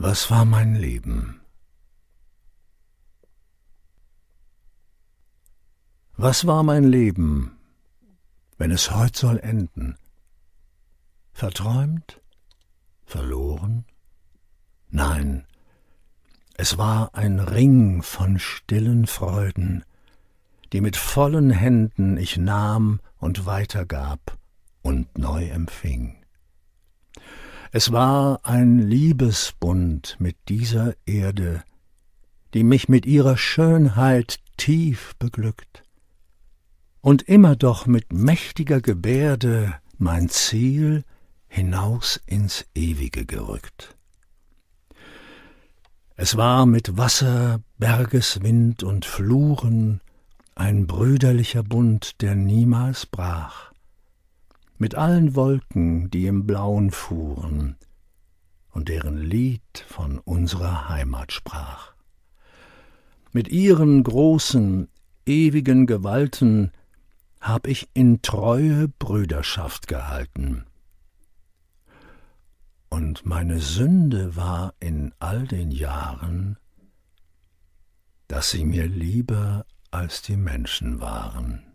Was war mein Leben? Was war mein Leben, wenn es heut soll enden? Verträumt? Verloren? Nein, es war ein Ring von stillen Freuden, die mit vollen Händen ich nahm und weitergab und neu empfing. Es war ein Liebesbund mit dieser Erde, die mich mit ihrer Schönheit tief beglückt. Und immer doch mit mächtiger Gebärde mein Ziel hinaus ins Ewige gerückt. Es war mit Wasser, Bergeswind und Fluren ein brüderlicher Bund, der niemals brach mit allen Wolken, die im Blauen fuhren, und deren Lied von unserer Heimat sprach. Mit ihren großen, ewigen Gewalten hab ich in treue Brüderschaft gehalten. Und meine Sünde war in all den Jahren, dass sie mir lieber als die Menschen waren.